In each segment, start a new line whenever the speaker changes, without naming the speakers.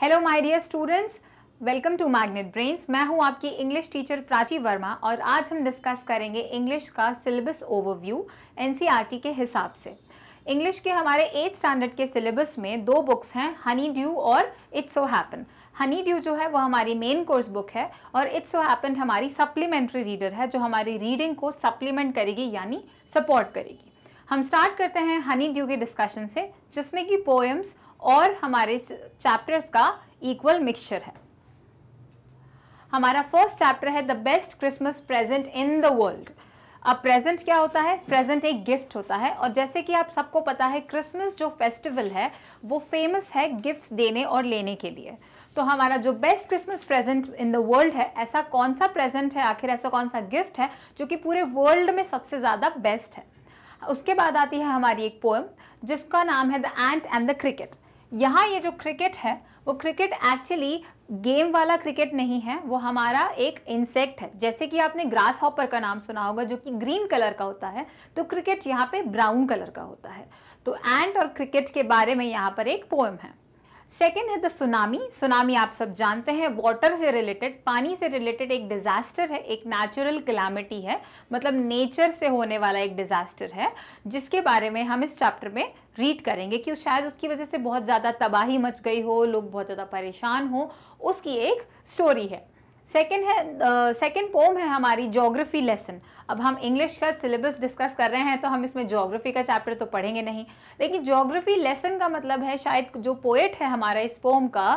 hello my dear students welcome to Magnet Brains मैं हूं आपकी इंग्लिश टीचर प्राची वर्मा और आज हम डिस्कस करेंगे इंग्लिश का सिलेबस ओवरव्यू एनसीईआरटी के हिसाब से इंग्लिश के हमारे एट स्टैंडर्ड के सिलेबस में दो बुक्स हैं हनी ड्यू और it's so happen Honeydew जो है वो हमारी मेन कोर्स बुक है और इट्स सो हैपन हमारी सप्लीमेंट्री रीडर है जो हमारी रीडिंग को सप्लीमेंट करेगी यानी सपोर्ट करेगी हम स्टार्ट करते हैं हनी ड्यू के डिस्कशन से जिसमें कि पोएम्स और हमारे चैप्टर्स का इक्वल मिक्सचर है हमारा फर्स्ट चैप्टर है the best Christmas present in the world अब प्रेजेंट क्या होता है प्रेजेंट एक गिफ्ट होता है और जैसे कि आप सबको पता है क्रिसमस जो फेस्टिवल है वो फेमस है गिफ्ट्स देने और लेने के लिए तो हमारा जो best Christmas present in the world है ऐसा कौन सा प्रेजेंट है आखिर ऐसा कौन सा गिफ्ट है जो कि पूरे वर्ल्ड में सबसे ज़्यादा बेस्ट है उसके बाद आती है हमारी एक पोएम जिसका नाम है the ant and the cricket यहाँ ये जो क्रिकेट है वो क्रिकेट एक्चुअली गेम वाला क्रिकेट नहीं है वो हमारा एक इंसेक्ट है जैसे कि आपने ग्रास हॉपर का नाम सुना होगा जो कि ग्रीन कलर का होता है तो क्रिकेट यहाँ पे ब्राउन कलर का होता है तो एंड और क्रिकेट के बारे में यहाँ पर एक पोएम है सेकेंड है द सुनामी सुनामी आप सब जानते हैं वाटर से रिलेटेड पानी से रिलेटेड एक डिज़ास्टर है एक नेचुरल क्लामिटी है मतलब नेचर से होने वाला एक डिज़ास्टर है जिसके बारे में हम इस चैप्टर में रीड करेंगे कि शायद उसकी वजह से बहुत ज़्यादा तबाही मच गई हो लोग बहुत ज़्यादा परेशान हो उसकी एक स्टोरी है सेकेंड है सेकेंड uh, पोम है हमारी जोग्राफी लेसन अब हम इंग्लिश का सिलेबस डिस्कस कर रहे हैं तो हम इसमें जोग्राफी का चैप्टर तो पढ़ेंगे नहीं लेकिन जोग्राफी लेसन का मतलब है शायद जो पोएट है हमारा इस पोम का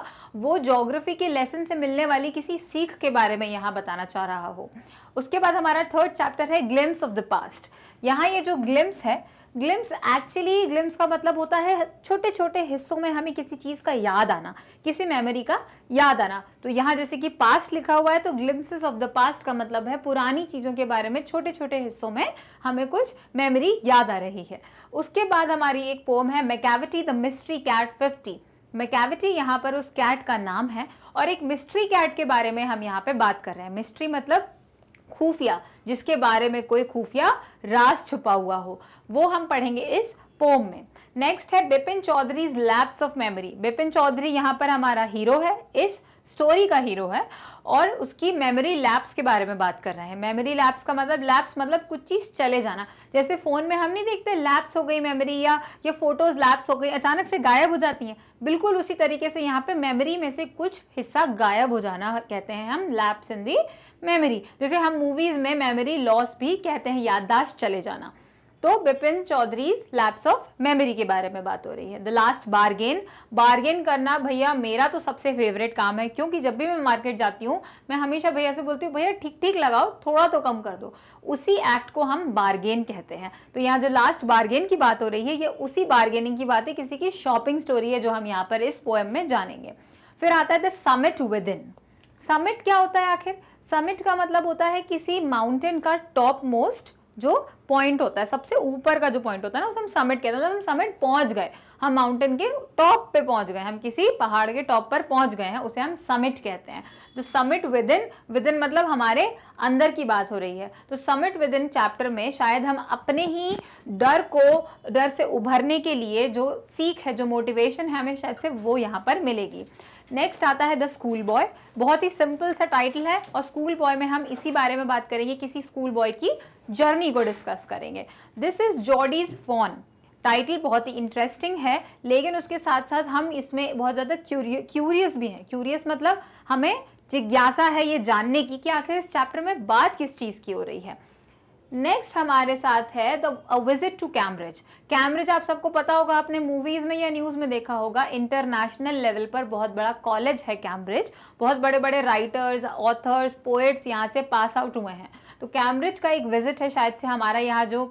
वो जोग्राफी के लेसन से मिलने वाली किसी सीख के बारे में यहाँ बताना चाह रहा हो उसके बाद हमारा थर्ड चैप्टर है ग्लिम्स ऑफ द पास्ट यहाँ ये जो ग्लिम्स है ग्लिम्स एक्चुअली ग्लिम्स का मतलब होता है छोटे छोटे हिस्सों में हमें किसी चीज़ का याद आना किसी मेमोरी का याद आना तो यहाँ जैसे कि पास्ट लिखा हुआ है तो ग्लिम्सिस ऑफ द पास्ट का मतलब है पुरानी चीज़ों के बारे में छोटे छोटे हिस्सों में हमें कुछ मेमोरी याद आ रही है उसके बाद हमारी एक पोम है Macavity the mystery cat fifty Macavity यहाँ पर उस कैट का नाम है और एक मिस्ट्री कैट के बारे में हम यहाँ पे बात कर रहे हैं मिस्ट्री मतलब खुफिया जिसके बारे में कोई खुफिया राज छुपा हुआ हो वो हम पढ़ेंगे इस पोम में नेक्स्ट है Bipin Choudhury's lapse of memory Bipin Choudhury यहाँ पर हमारा हीरो है इस स्टोरी का हीरो है और उसकी मेमोरी लैप्स के बारे में बात कर रहे हैं मेमोरी लैप्स का मतलब लैप्स मतलब कुछ चीज़ चले जाना जैसे फ़ोन में हम नहीं देखते लैप्स हो गई मेमोरी या ये फ़ोटोज़ लैप्स हो गई अचानक से गायब हो जाती हैं बिल्कुल उसी तरीके से यहाँ पे मेमोरी में से कुछ हिस्सा गायब हो जाना कहते हैं हम लैप्स इन दी मेमोरी जैसे हम मूवीज़ में मेमोरी लॉस भी कहते हैं याददाश्त चले जाना तो Bipin Choudhury lapse of memory के बारे में बात हो रही है द लास्ट बार्गेन बार्गेन करना भैया मेरा तो सबसे फेवरेट काम है क्योंकि जब भी मैं मार्केट जाती हूँ मैं हमेशा भैया से बोलती हूँ भैया ठीक ठीक लगाओ थोड़ा तो कम कर दो उसी एक्ट को हम बार्गेन कहते हैं तो यहाँ जो लास्ट बार्गेन की बात हो रही है ये उसी बार्गेनिंग की बात है किसी की शॉपिंग स्टोरी है जो हम यहाँ पर इस पोएम में जानेंगे फिर आता है the summit within summit क्या होता है आखिर समिट का मतलब होता है किसी माउंटेन का टॉप मोस्ट जो पॉइंट होता है सबसे ऊपर का जो पॉइंट होता है ना उसे हम समिट कहते हैं जब मतलब हम समिट पहुंच गए हम माउंटेन के टॉप पे पहुंच गए हम किसी पहाड़ के टॉप पर पहुंच गए हैं उसे हम समिट कहते हैं तो summit within within मतलब हमारे अंदर की बात हो रही है तो समिट विद इन चैप्टर में शायद हम अपने ही डर को डर से उभरने के लिए जो सीख है जो मोटिवेशन है हमें शायद से वो यहाँ पर मिलेगी नेक्स्ट आता है द स्कूल बॉय बहुत ही सिंपल सा टाइटल है और स्कूल बॉय में हम इसी बारे में बात करेंगे किसी स्कूल बॉय की जर्नी को डिस्कस करेंगे this is Jody's fawn title बहुत ही इंटरेस्टिंग है लेकिन उसके साथ साथ हम इसमें बहुत ज़्यादा क्यूरियस भी हैं क्यूरियस मतलब हमें जिज्ञासा है ये जानने की कि आखिर इस चैप्टर में बात किस चीज़ की हो रही है नेक्स्ट हमारे साथ है the visit to Cambridge Cambridge आप सबको पता होगा आपने मूवीज में या न्यूज़ में देखा होगा इंटरनेशनल लेवल पर बहुत बड़ा कॉलेज है कैम्ब्रिज बहुत बड़े बड़े राइटर्स ऑथर्स पोएट्स यहाँ से पास आउट हुए हैं तो कैम्ब्रिज का एक विजिट है शायद से हमारा यहाँ जो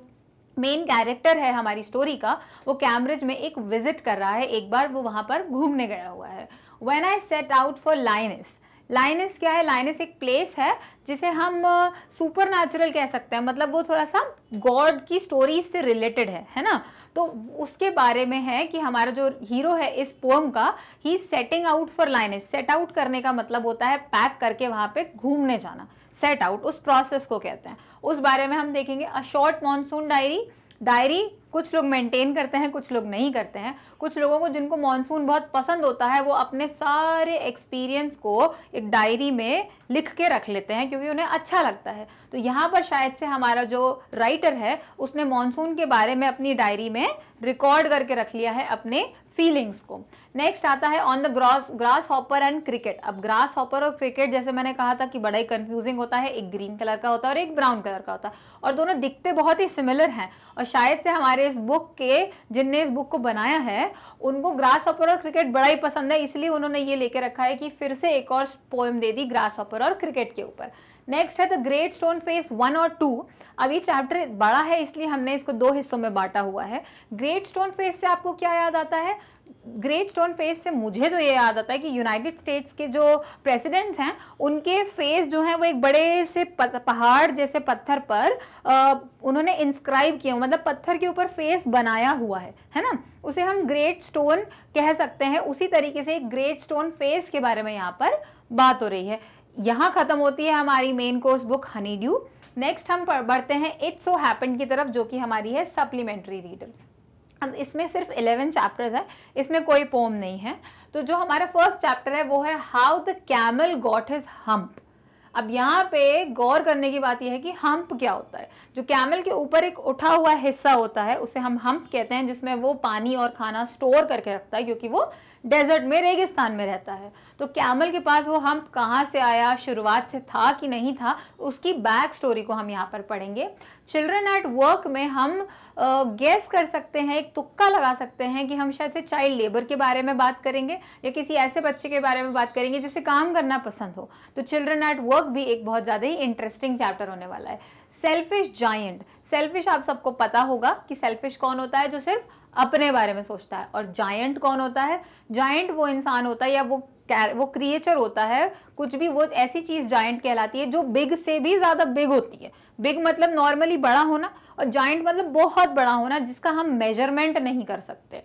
मेन कैरेक्टर है हमारी स्टोरी का वो कैम्ब्रिज में एक विजिट कर रहा है एक बार वो वहां पर घूमने गया हुआ है when I set out for Lyonnesse Lyonnesse क्या है लाइनस एक प्लेस है जिसे हम सुपर नेचुरल कह सकते हैं मतलब वो थोड़ा सा गॉड की स्टोरी से रिलेटेड है है ना तो उसके बारे में है कि हमारा जो हीरो है इस पोम का ही setting out for Lyonnesse set out करने का मतलब होता है पैक करके वहां पे घूमने जाना सेट आउट उस प्रोसेस को कहते हैं उस बारे में हम देखेंगे a short monsoon diary diary कुछ लोग मेंटेन करते हैं कुछ लोग नहीं करते हैं कुछ लोगों को जिनको मानसून बहुत पसंद होता है वो अपने सारे एक्सपीरियंस को एक डायरी में लिख के रख लेते हैं क्योंकि उन्हें अच्छा लगता है तो यहाँ पर शायद से हमारा जो राइटर है उसने मानसून के बारे में अपनी डायरी में रिकॉर्ड करके रख लिया है अपने फीलिंग्स को नेक्स्ट आता है on the grass grasshopper and cricket अब ग्रास हॉपर और क्रिकेट जैसे मैंने कहा था कि बड़ा ही कंफ्यूजिंग होता है एक ग्रीन कलर का होता है और एक ब्राउन कलर का होता है और दोनों दिखते बहुत ही सिमिलर हैं और शायद से हमारे इस बुक के जिनने इस बुक को बनाया है उनको ग्रास हॉपर और क्रिकेट बड़ा ही पसंद है इसलिए उन्होंने ये लेके रखा है कि फिर से एक और पोएम दे दी ग्रास हॉपर और क्रिकेट के ऊपर नेक्स्ट है the great stone face one और टू अब ये चैप्टर बड़ा है इसलिए हमने इसको दो हिस्सों में बांटा हुआ है ग्रेट स्टोन फेस से आपको क्या याद आता है ग्रेट स्टोन फेस से मुझे तो ये याद आता है कि यूनाइटेड स्टेट्स के जो प्रेसिडेंट्स हैं उनके फेस जो हैं वो एक बड़े से पहाड़ जैसे पत्थर पर आ, उन्होंने इंस्क्राइब किया मतलब पत्थर के ऊपर फेस बनाया हुआ है है ना उसे हम ग्रेट स्टोन कह सकते हैं उसी तरीके से ग्रेट स्टोन फेस के बारे में यहाँ पर बात हो रही है यहाँ ख़त्म होती है हमारी main course book Honeydew next हम बढ़ते हैं इट्स सो हैपन की तरफ जो कि हमारी है सप्लीमेंट्री रीडर अब इसमें सिर्फ 11 चैप्टर्स हैं इसमें कोई पोम नहीं है तो जो हमारा फर्स्ट चैप्टर है वो है how the camel got his hump अब यहाँ पे गौर करने की बात यह है कि हम्प क्या होता है जो कैमल के ऊपर एक उठा हुआ हिस्सा होता है उसे हम हम्प कहते हैं जिसमें वो पानी और खाना स्टोर करके रखता है क्योंकि वो डेजर्ट में रेगिस्तान में रहता है तो कैमल के पास वो हम कहाँ से आया शुरुआत से था कि नहीं था उसकी बैक स्टोरी को हम यहाँ पर पढ़ेंगे चिल्ड्रन एट वर्क में हम गेस कर सकते हैं एक तुक्का लगा सकते हैं कि हम शायद से चाइल्ड लेबर के बारे में बात करेंगे या किसी ऐसे बच्चे के बारे में बात करेंगे जिसे काम करना पसंद हो तो चिल्ड्रन एट वर्क भी एक बहुत ज़्यादा ही इंटरेस्टिंग चैप्टर होने वाला है सेल्फिश जाइंट सेल्फिश आप सबको पता होगा कि सेल्फिश कौन होता है जो सिर्फ अपने बारे में सोचता है और जायंट कौन होता है जायंट वो इंसान होता है या वो वो क्रिएचर होता है कुछ भी वो ऐसी चीज़ जायंट कहलाती है जो बिग से भी ज़्यादा बिग होती है बिग मतलब नॉर्मली बड़ा होना और जायंट मतलब बहुत बड़ा होना जिसका हम मेजरमेंट नहीं कर सकते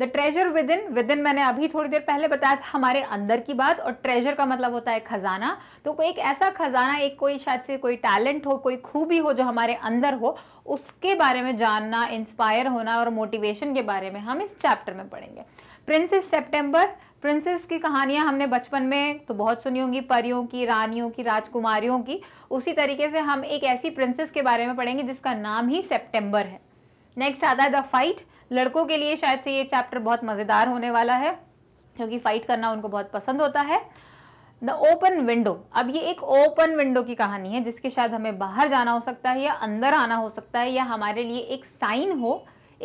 the treasure within within मैंने अभी थोड़ी देर पहले बताया था हमारे अंदर की बात और ट्रेजर का मतलब होता है खजाना तो कोई एक ऐसा खजाना एक कोई शायद से कोई टैलेंट हो कोई खूबी हो जो हमारे अंदर हो उसके बारे में जानना इंस्पायर होना और मोटिवेशन के बारे में हम इस चैप्टर में पढ़ेंगे प्रिंसेस सेप्टेम्बर प्रिंसेस की कहानियाँ हमने बचपन में तो बहुत सुनी होंगी परियों की रानियों की राजकुमारियों की उसी तरीके से हम एक ऐसी प्रिंसेस के बारे में पढ़ेंगे जिसका नाम ही सेप्टेम्बर है नेक्स्ट आता है द फाइट लड़कों के लिए शायद से ये चैप्टर बहुत मज़ेदार होने वाला है क्योंकि फ़ाइट करना उनको बहुत पसंद होता है द ओपन विंडो अब ये एक ओपन विंडो की कहानी है जिसके शायद हमें बाहर जाना हो सकता है या अंदर आना हो सकता है या हमारे लिए एक साइन हो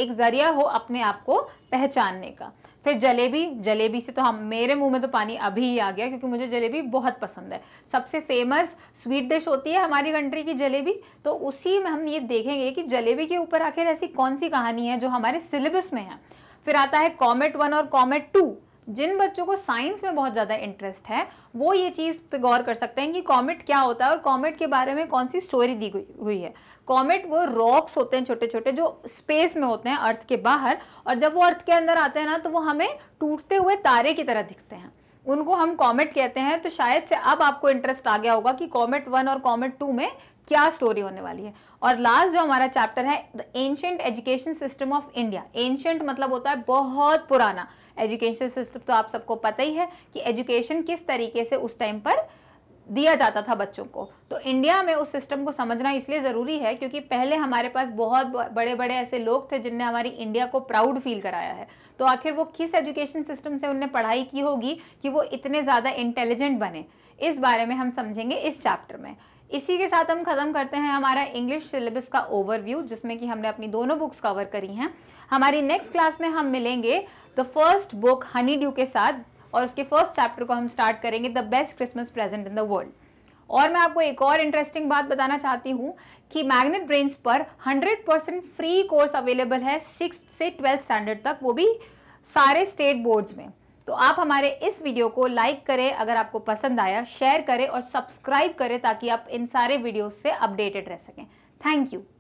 एक ज़रिया हो अपने आप को पहचानने का फिर जलेबी जलेबी से तो हम मेरे मुंह में तो पानी अभी ही आ गया क्योंकि मुझे जलेबी बहुत पसंद है सबसे फेमस स्वीट डिश होती है हमारी कंट्री की जलेबी तो उसी में हम ये देखेंगे कि जलेबी के ऊपर आखिर ऐसी कौन सी कहानी है जो हमारे सिलेबस में है फिर आता है कॉमेट वन और कॉमेट टू जिन बच्चों को साइंस में बहुत ज़्यादा इंटरेस्ट है वो ये चीज़ पे गौर कर सकते हैं कि कॉमेट क्या होता है और कॉमेट के बारे में कौन सी स्टोरी दी हुई है कॉमेट वो रॉक्स होते हैं छोटे छोटे जो स्पेस में होते हैं अर्थ के बाहर और जब वो अर्थ के अंदर आते हैं ना तो वो हमें टूटते हुए तारे की तरह दिखते हैं उनको हम कॉमेट कहते हैं तो शायद से अब आपको इंटरेस्ट आ गया होगा कि कॉमेट वन और कॉमेट टू में क्या स्टोरी होने वाली है और लास्ट जो हमारा चैप्टर है the ancient education system of India ancient मतलब होता है बहुत पुराना एजुकेशन सिस्टम तो आप सबको पता ही है कि एजुकेशन किस तरीके से उस टाइम पर दिया जाता था बच्चों को तो इंडिया में उस सिस्टम को समझना इसलिए ज़रूरी है क्योंकि पहले हमारे पास बहुत बड़े बड़े ऐसे लोग थे जिनने हमारी इंडिया को प्राउड फील कराया है तो आखिर वो किस एजुकेशन सिस्टम से उनने पढ़ाई की होगी कि वो इतने ज़्यादा इंटेलिजेंट बने इस बारे में हम समझेंगे इस चैप्टर में इसी के साथ हम ख़त्म करते हैं हमारा इंग्लिश सिलेबस का ओवरव्यू जिसमें कि हमने अपनी दोनों बुक्स कवर करी हैं हमारी नेक्स्ट क्लास में हम मिलेंगे the first book Honeydew के साथ और उसके फर्स्ट चैप्टर को हम स्टार्ट करेंगे the best Christmas present in the world और मैं आपको एक और इंटरेस्टिंग बात बताना चाहती हूँ कि मैग्नेट ब्रेन्स पर 100 परसेंट फ्री कोर्स अवेलेबल है सिक्स से ट्वेल्थ स्टैंडर्ड तक वो भी सारे स्टेट बोर्ड्स में तो आप हमारे इस वीडियो को लाइक करें अगर आपको पसंद आया शेयर करें और सब्सक्राइब करें ताकि आप इन सारे वीडियोस से अपडेटेड रह सकें थैंक यू